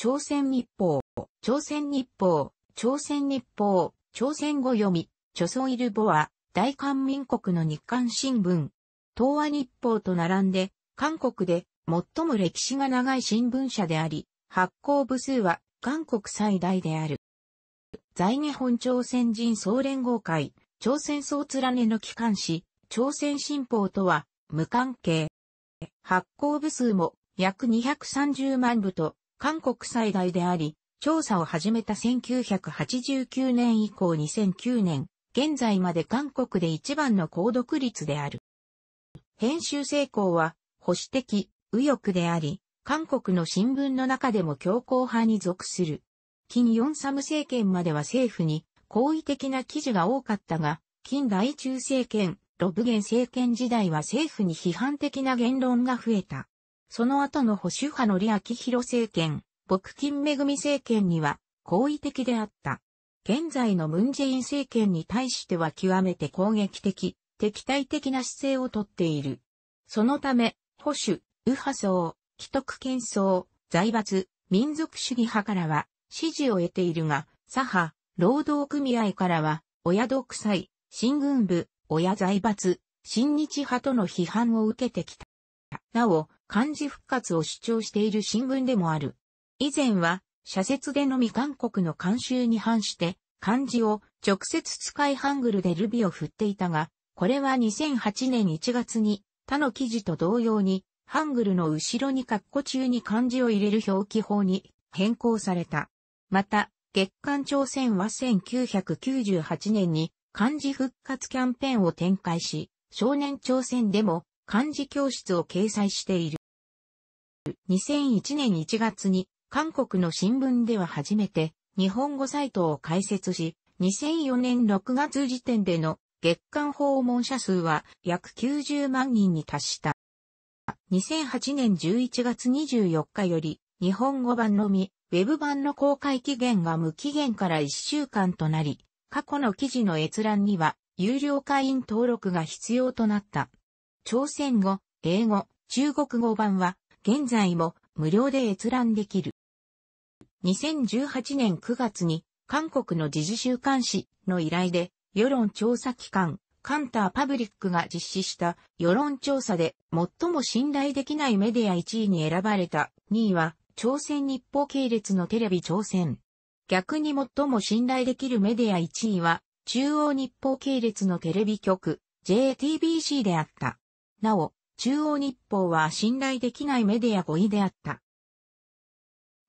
朝鮮日報、朝鮮日報、朝鮮日報、朝鮮語読み、著ョソイルボは、大韓民国の日刊新聞、東亜日報と並んで、韓国で最も歴史が長い新聞社であり、発行部数は韓国最大である。在日本朝鮮人総連合会、朝鮮総連ねの機関紙、朝鮮新報とは無関係。発行部数も約230万部と韓国最大であり、調査を始めた1989年以降2009年、現在まで韓国で一番の高読率である。編集成功は保守的、右翼であり、韓国の新聞の中でも強硬派に属する。金ヨンサム政権までは政府に好意的な記事が多かったが、金大中政権、ロブゲン政権時代は政府に批判的な言論が増えた。その後の保守派の李明弘政権、牧金恵政権には好意的であった。現在のムンジェイン政権に対しては極めて攻撃的、敵対的な姿勢をとっている。そのため、保守、右派層、既得権層、財閥、民族主義派からは支持を得ているが、左派、労働組合からは、親独裁、新軍部、親財閥、新日派との批判を受けてきた。なお、漢字復活を主張している新聞でもある。以前は、社説でのみ韓国の慣習に反して、漢字を直接使いハングルでルビを振っていたが、これは2008年1月に他の記事と同様に、ハングルの後ろに括弧中に漢字を入れる表記法に変更された。また、月刊朝鮮は1998年に漢字復活キャンペーンを展開し、少年朝鮮でも漢字教室を掲載している。2001年1月に韓国の新聞では初めて日本語サイトを開設し、2004年6月時点での月間訪問者数は約90万人に達した。2008年11月24日より日本語版のみ、ウェブ版の公開期限が無期限から1週間となり、過去の記事の閲覧には有料会員登録が必要となった。朝鮮語、英語、中国語版は現在も無料で閲覧できる。2018年9月に韓国の時事週刊誌の依頼で世論調査機関カンターパブリックが実施した世論調査で最も信頼できないメディア1位に選ばれた2位は朝鮮日報系列のテレビ朝鮮。逆に最も信頼できるメディア1位は中央日報系列のテレビ局 JTBC であった。なお、中央日報は信頼できないメディア語彙であった。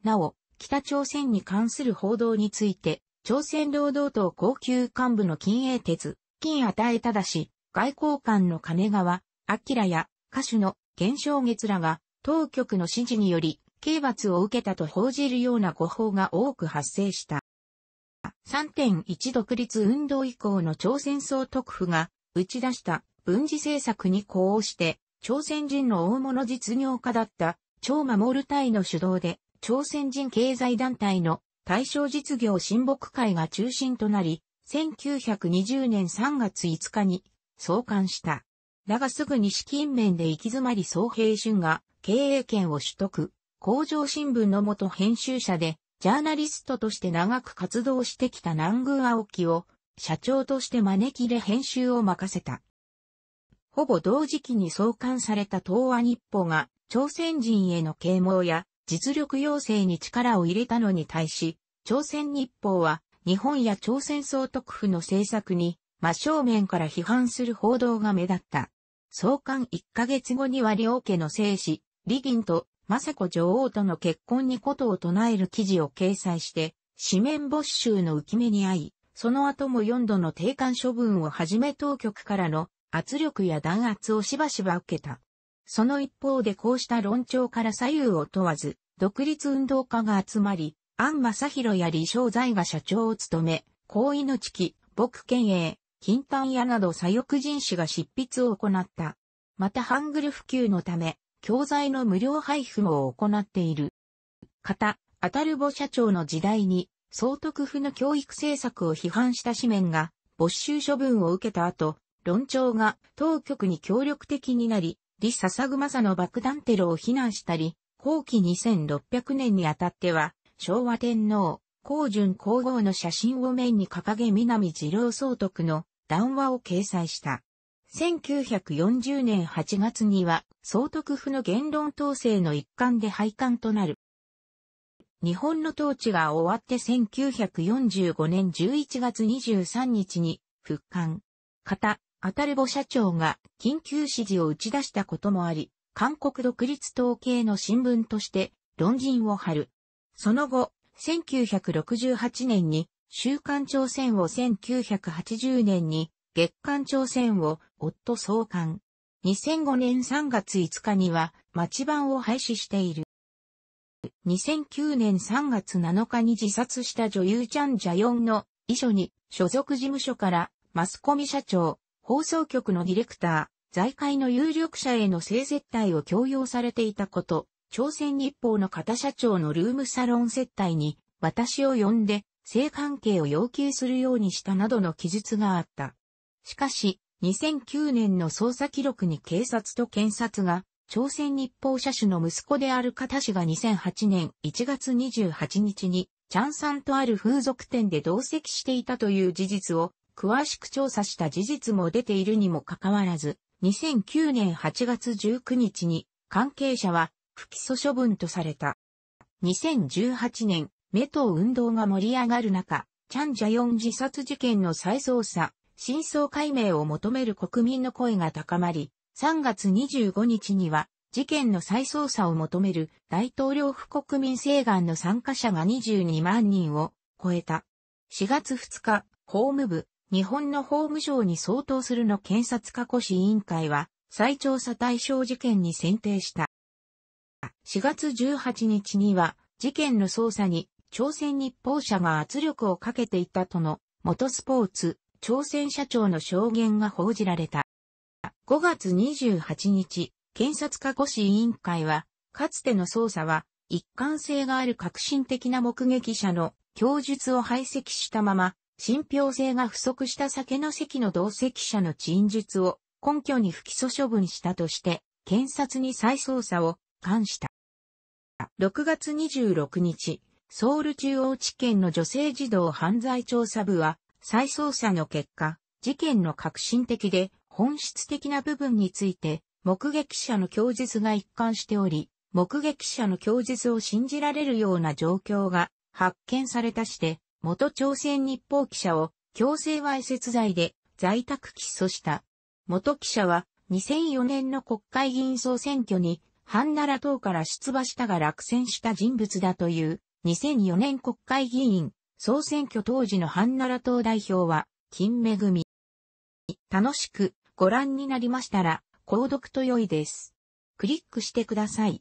なお、北朝鮮に関する報道について、朝鮮労働党高級幹部の金英哲、金与えただし、外交官の金川、明や歌手の現象月らが当局の指示により刑罰を受けたと報じるような誤報が多く発生した。3.1独立運動以降の朝鮮総督府が打ち出した文字政策に呼応して朝鮮人の大物実業家だった超守隊の主導で、朝鮮人経済団体の大正実業親睦会が中心となり、1920年3月5日に創刊した。だがすぐに資金面で行き詰まり総平春が経営権を取得。工場新聞の元編集者で、ジャーナリストとして長く活動してきた南宮青木を社長として招き入れ編集を任せた。ほぼ同時期に創刊された東亜日報が朝鮮人への啓蒙や実力要請に力を入れたのに対し、朝鮮日報は日本や朝鮮総督府の政策に真正面から批判する報道が目立った。創刊1ヶ月後には両家の生死、李銀と雅子女王との結婚にことを唱える記事を掲載して、紙面没収の浮き目に遭い、その後も4度の定款処分をはじめ当局からの圧力や弾圧をしばしば受けた。その一方でこうした論調から左右を問わず、独立運動家が集まり、安正宏や李正財が社長を務め、高位の地己、牧県営、金丹屋など左翼人士が執筆を行った。またハングル普及のため、教材の無料配布も行っている。方、アタルボ社長の時代に、総督府の教育政策を批判した紙面が、没収処分を受けた後、論調が当局に協力的になり、李笹熊さの爆弾テロを非難したり、後期2600年にあたっては、昭和天皇、皇順皇后の写真を面に掲げ南次郎総督の談話を掲載した。1940年8月には、総督府の言論統制の一環で廃刊となる。日本の統治が終わって1945年11月23日に復刊。アタルボ社長が緊急指示を打ち出したこともあり、韓国独立統計の新聞として論人を張る。その後、1968年に週刊朝鮮を1980年に月刊朝鮮を夫創刊。2005年3月5日には町版を廃止している。2009年3月7日に自殺した女優チャン・ジャヨンの遺書に所属事務所からマスコミ社長、放送局のディレクター、財界の有力者への性接待を強要されていたこと、朝鮮日報の片社長のルームサロン接待に、私を呼んで、性関係を要求するようにしたなどの記述があった。しかし、2009年の捜査記録に警察と検察が、朝鮮日報社主の息子である片氏が2008年1月28日に、チャンさんとある風俗店で同席していたという事実を詳しく調査した事実も出ているにもかかわらず、2009年8月19日に関係者は不起訴処分とされた。2018年、メト運動が盛り上がる中、チャンジャヨン自殺事件の再捜査、真相解明を求める国民の声が高まり、3月25日には事件の再捜査を求める大統領府国民請願の参加者が22万人を超えた。4月2日、法務部、日本の法務省に相当するの検察過去市委員会は、再調査対象事件に選定した。4月18日には、事件の捜査に、朝鮮日報社が圧力をかけていたとの、元スポーツ、朝鮮社長の証言が報じられた。5月28日、検察過去市委員会は、かつての捜査は、一貫性がある革新的な目撃者の供述を排斥したまま、信憑性が不足した酒の席の同席者の陳述を根拠に不起訴処分したとして、検察に再捜査を関した。6月26日、ソウル中央地検の女性児童犯罪調査部は、再捜査の結果、事件の革新的で本質的な部分について、目撃者の供述が一貫しており、目撃者の供述を信じられるような状況が発見されたして、元朝鮮日報記者を強制わいせつ罪で在宅起訴した。元記者は2004年の国会議員総選挙に半奈良党から出馬したが落選した人物だという2004年国会議員総選挙当時の半奈良党代表は金恵み。楽しくご覧になりましたら購読と良いです。クリックしてください。